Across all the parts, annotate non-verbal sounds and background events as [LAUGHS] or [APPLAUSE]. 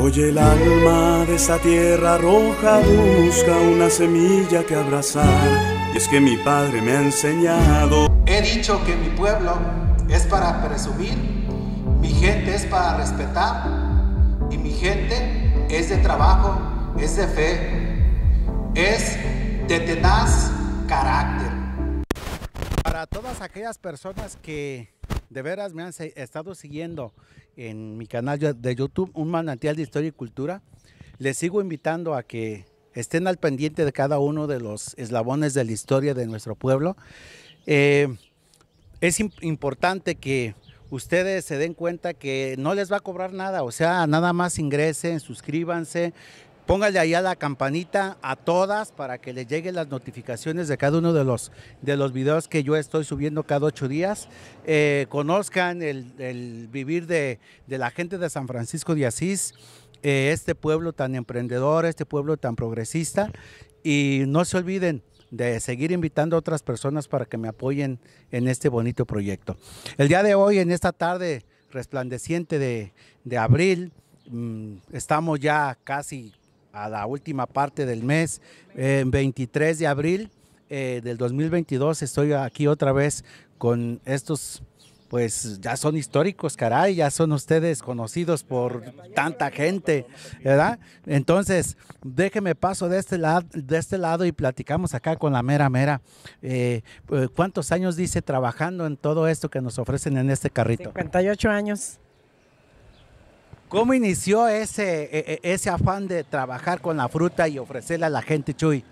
Oye el alma de esa tierra roja busca una semilla que abrazar. Y es que mi padre me ha enseñado. He dicho que mi pueblo es para presumir, mi gente es para respetar y mi gente es de trabajo, es de fe, es de tenaz carácter. Para todas aquellas personas que de veras me han estado siguiendo en mi canal de YouTube, Un Manantial de Historia y Cultura. Les sigo invitando a que estén al pendiente de cada uno de los eslabones de la historia de nuestro pueblo. Eh, es importante que ustedes se den cuenta que no les va a cobrar nada, o sea, nada más ingresen, suscríbanse, Póngale ahí a la campanita a todas para que les lleguen las notificaciones de cada uno de los, de los videos que yo estoy subiendo cada ocho días. Eh, conozcan el, vivir de, la gente de San Francisco de Asís eh, este pueblo tan emprendedor, este pueblo tan progresista. Y no se olviden de seguir invitando a otras personas para que me apoyen en este bonito proyecto. El día de hoy, en esta tarde resplandeciente de, de abril, mm, estamos ya casi a la última parte del mes, en 23 de abril eh, del 2022. Estoy aquí otra vez con estos, pues ya son históricos, caray, ya son ustedes conocidos por tanta gente, ¿verdad? Entonces, déjeme paso de este, lado, de este lado y platicamos acá con la mera mera. Eh, ¿Cuántos años dice trabajando en todo esto que nos ofrecen en este carrito? 58 años. ¿Cómo inició ese, e, e, ese afán de trabajar con la fruta y ofrecerla a la gente, Chuy?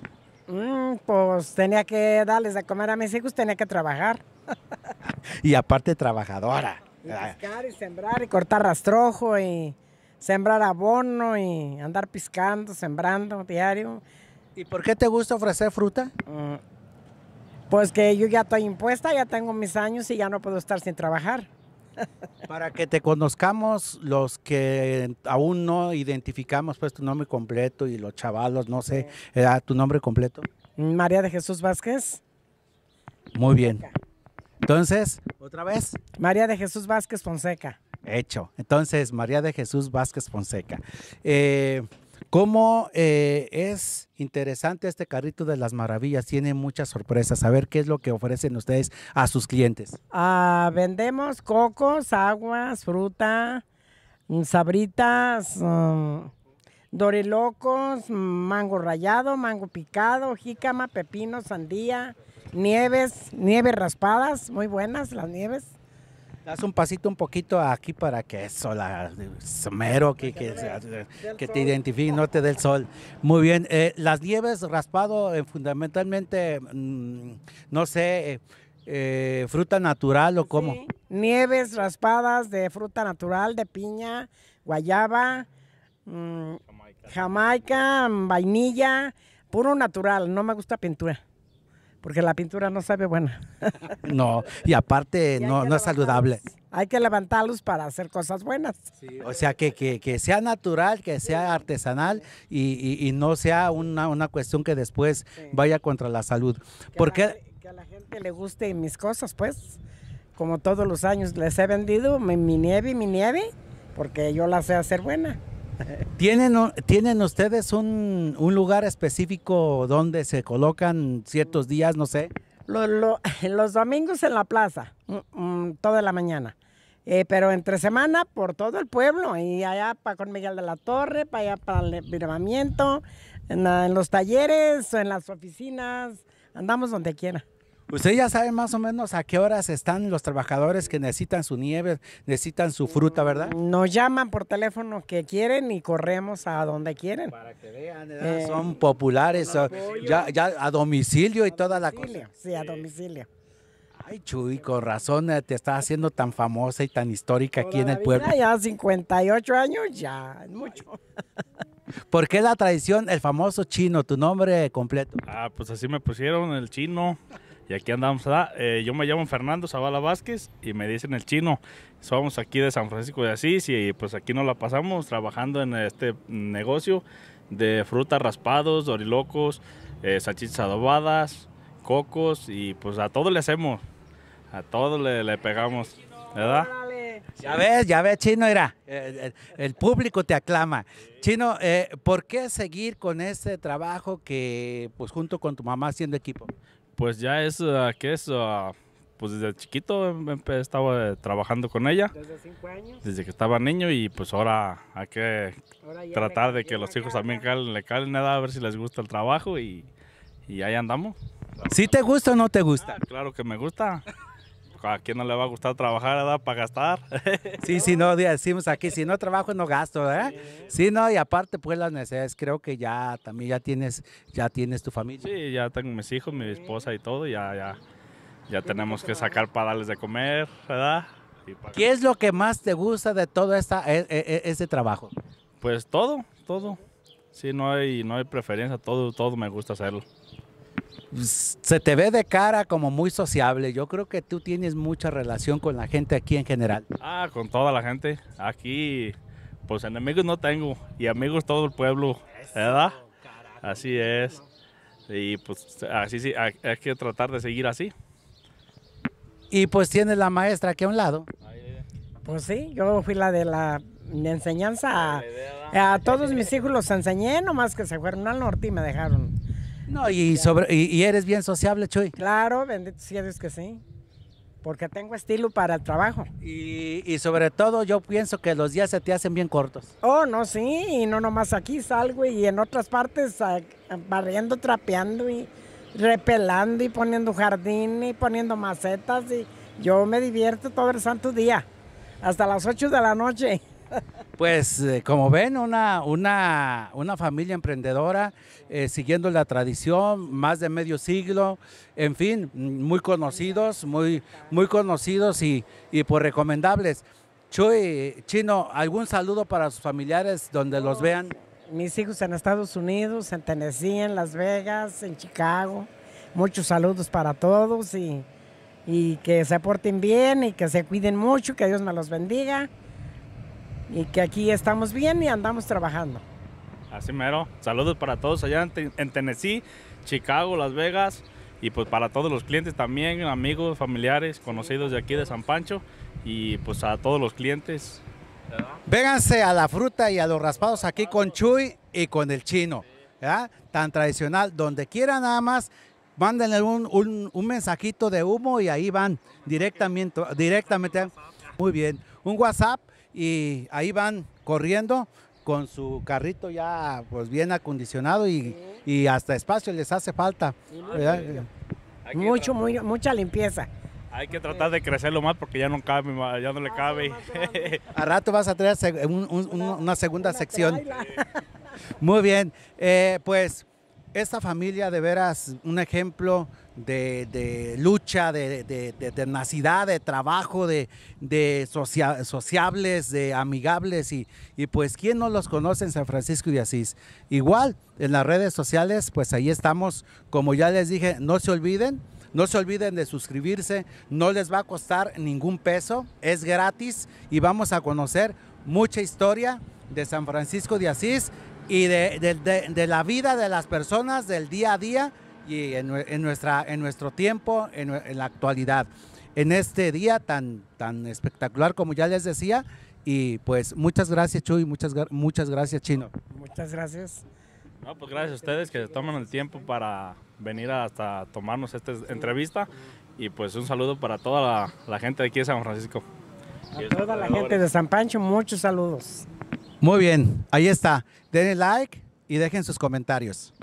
Mm, pues tenía que darles de comer a mis hijos, tenía que trabajar. [LAUGHS] y aparte trabajadora. Piscar y sembrar y cortar rastrojo y sembrar abono y andar piscando, sembrando diario. ¿Y por qué te gusta ofrecer fruta? Mm, pues que yo ya estoy impuesta, ya tengo mis años y ya no puedo estar sin trabajar. Para que te conozcamos los que aún no identificamos pues tu nombre completo y los chavalos, no sé, tu nombre completo. María de Jesús Vázquez. Muy bien. Entonces, otra vez. María de Jesús Vázquez Fonseca. Hecho. Entonces, María de Jesús Vázquez Fonseca. Eh, ¿Cómo eh, es interesante este carrito de las maravillas? Tiene muchas sorpresas. A ver qué es lo que ofrecen ustedes a sus clientes. Ah, vendemos cocos, aguas, fruta, mm, sabritas, mm, dorilocos, mango rallado, mango picado, jícama, pepino, sandía, nieves, nieves raspadas, muy buenas las nieves. Haz un pasito un poquito aquí para que eso, la mero, que, que, te identifique, no te dé el sol. Muy bien, eh, las nieves raspado, eh, fundamentalmente, mm, no sé, eh, fruta natural o cómo. Nieves raspadas de fruta natural, de piña, guayaba, mm, Jamaica, vainilla, puro natural, no me gusta pintura porque la pintura no sabe buena. [LAUGHS] no, y aparte no, es saludable. Hay que levantarlos para hacer cosas buenas. o sea, que, sea natural, que sea artesanal y, no sea una, una, cuestión que después vaya contra la salud. Que porque... A la, gente le guste mis cosas, pues, como todos los años les he vendido mi, nieve y mi nieve, porque yo la sé hacer buena. ¿Tienen, ¿Tienen ustedes un, lugar específico donde se colocan ciertos días, no sé? [LAUGHS] los domingos en la plaza, mm, mm, toda la mañana. Eh, pero entre semana por todo el pueblo, y allá para con Miguel de la Torre, para allá para el en los talleres, en las oficinas, andamos donde quiera. Usted ya sabe más o menos a qué horas están los trabajadores que necesitan su nieve, necesitan su fruta, mm, ¿verdad? Nos llaman por teléfono que quieren y corremos a donde quieren. Para que vean, eh, son populares, ya, a domicilio y toda la cosa. Sí, a domicilio. Ay, Chuy, con razón eh, te está haciendo tan famosa y tan histórica aquí en el pueblo. Ya 58 años, ya, es mucho. [LAUGHS] ¿Por qué la tradición, el famoso chino, tu nombre completo? Ah, pues así me pusieron, el chino. Y aquí andamos. Eh, yo me llamo Fernando Zavala Vázquez y me dicen el chino. Somos aquí de San Francisco de Asís y pues aquí nos la pasamos trabajando en este negocio de frutas raspados, dorilocos, eh, salchichas adobadas, cocos y pues a todo le hacemos. A todo le, pegamos. ¿Verdad? Ya ves, ya ves, Chino, era. el, público te aclama. Chino, eh, ¿por qué seguir con este trabajo que, pues junto con tu mamá haciendo equipo? pues ya es ah, que es ah, pues desde chiquito em, estaba eh, trabajando con ella. Desde cinco años. Desde que estaba niño y pues ahora hay que tratar de que los hijos también le calen nada, a ver si les gusta el trabajo y, y ahí andamos. ¿Si te gusta o no te gusta? Ah, claro que me gusta. ¿a quién no le va a gustar trabajar, Para gastar. [LAUGHS] Sí, sí, no, decimos aquí, si no trabajo no gasto, ¿eh? Sí, no, y aparte pues las necesidades, creo que ya también ya tienes, ya tienes tu familia. Sí, ya tengo mis hijos, mi esposa y todo, ya, ya, ya tenemos pues que sacar para darles de comer, ¿verdad? ¿Qué es lo que más te gusta de todo esta, este trabajo? Pues todo, todo. Sí, no hay, no hay preferencia, todo, todo me gusta hacerlo se te ve de cara como muy sociable. Yo creo que tú tienes mucha relación con la gente aquí en general. Ah, con toda la gente. Aquí, pues enemigos no tengo y amigos todo el pueblo, ¿verdad? Así es. Y pues así sí, hay que tratar de seguir así. Y pues tienes la maestra aquí a un lado. Pues sí, yo fui la de la enseñanza. A, todos mis hijos los enseñé, nomás que se fueron al norte y me dejaron. No, y, sobre, y, eres bien sociable, Chuy. Claro, bendito sea Dios que sí. Porque tengo estilo para el trabajo. Y, sobre todo yo pienso que los días se te hacen bien cortos. Oh, no, sí, y no nomás aquí salgo y en otras partes barriendo, trapeando y repelando y poniendo jardín y poniendo macetas y yo me divierto todo el santo día, hasta las 8 de la noche. Pues eh, como ven, una, familia emprendedora, eh, siguiendo la tradición, más de medio siglo, en fin, muy conocidos, muy, muy conocidos y, por pues recomendables. Chuy, Chino, ¿algún saludo para sus familiares donde los vean? Mis hijos en Estados Unidos, en Tennessee, en Las Vegas, en Chicago. Muchos saludos para todos y, y que se porten bien y que se cuiden mucho, que Dios me los bendiga y que aquí estamos bien y andamos trabajando. Así mero. Saludos para todos allá en, Tennessee, Chicago, Las Vegas y pues para todos los clientes también, amigos, familiares, conocidos de aquí de San Pancho y pues a todos los clientes. Véganse a la fruta y a los raspados aquí con Chuy y con el chino, tan tradicional, donde quiera nada más mándenle un, un, mensajito de humo y ahí van directamente. directamente. Muy bien. Un WhatsApp y ahí van corriendo con su carrito ya pues bien acondicionado y, hasta espacio les hace falta. Mucho, mucha limpieza. Hay que tratar de crecerlo más porque ya no cabe, ya no le ah, cabe. [LAUGHS] a rato vas a traer una segunda sección. Muy bien, eh, pues esta familia de veras un ejemplo de, lucha, de, tenacidad, de trabajo, de, sociables, de amigables y, y pues quién no los conoce en San Francisco de Asís. Igual en las redes sociales, pues ahí estamos, como ya les dije, no se olviden. No se olviden de suscribirse, no les va a costar ningún peso, es gratis y vamos a conocer mucha historia de San Francisco de Asís y de, de, la vida de las personas, del día a día y en, nuestra, en nuestro tiempo, en, la actualidad. En este día tan, tan espectacular como ya les decía. Y pues muchas gracias Chuy, muchas, muchas gracias Chino. Muchas gracias. No, pues gracias a ustedes que toman el tiempo para venir hasta tomarnos esta entrevista y pues un saludo para toda la, la gente de aquí de San Francisco. A toda la gente de San Pancho, muchos saludos. Muy bien, ahí está. Denle like y dejen sus comentarios.